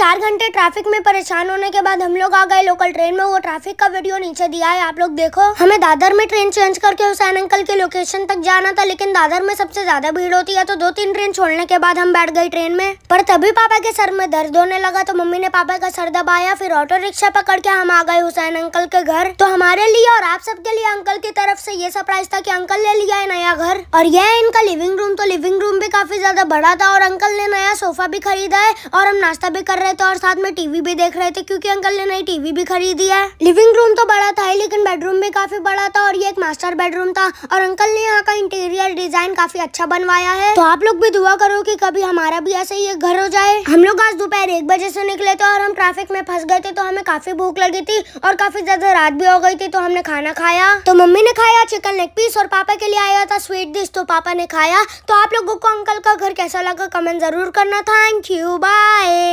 चार घंटे ट्रैफिक में परेशान होने के बाद हम लोग आ गए लोकल ट्रेन में वो ट्रैफिक का वीडियो नीचे दिया है आप लोग देखो हमें दादर में ट्रेन चेंज करके हुसैन अंकल के लोकेशन तक जाना था लेकिन दादर में सबसे ज्यादा भीड़ होती है तो दो तीन ट्रेन छोड़ने के बाद हम बैठ गए ट्रेन में पर तभी पापा के सर में दर्द होने लगा तो मम्मी ने पापा का सर दबाया फिर ऑटो रिक्शा पकड़ के हम आ गए हुसैन अंकल के घर तो हमारे लिए और आप सबके लिए अंकल की तरफ से ये सरप्राइज था की अंकल ने लिया है नया घर और यह है इनका लिविंग रूम तो लिविंग रूम भी काफी ज्यादा बड़ा था और अंकल ने नया सोफा भी खरीदा है और हम नाश्ता भी कर रहे रहे थे और साथ में टीवी भी देख रहे थे क्योंकि अंकल ने नई टीवी भी खरीदी है लिविंग रूम तो बड़ा था ही लेकिन बेडरूम भी काफी बड़ा था और ये एक मास्टर बेडरूम था और अंकल ने यहाँ का इंटीरियर डिजाइन काफी अच्छा बनवाया है तो आप लोग भी दुआ करो की कभी हमारा भी ऐसा ही एक घर हो जाए हम लोग आज दोपहर एक बजे से निकले थे और हम ट्रैफिक में फंस गए थे तो हमें काफी भूख लगी थी और काफी ज्यादा रात भी हो गई थी तो हमने खाना खाया तो मम्मी ने खाया चिकन लेग पीस और पापा के लिए आया था स्वीट डिश तो पापा ने खाया तो आप लोगों को अंकल का घर कैसा लगा कमेंट जरूर करना थैंक यू बाय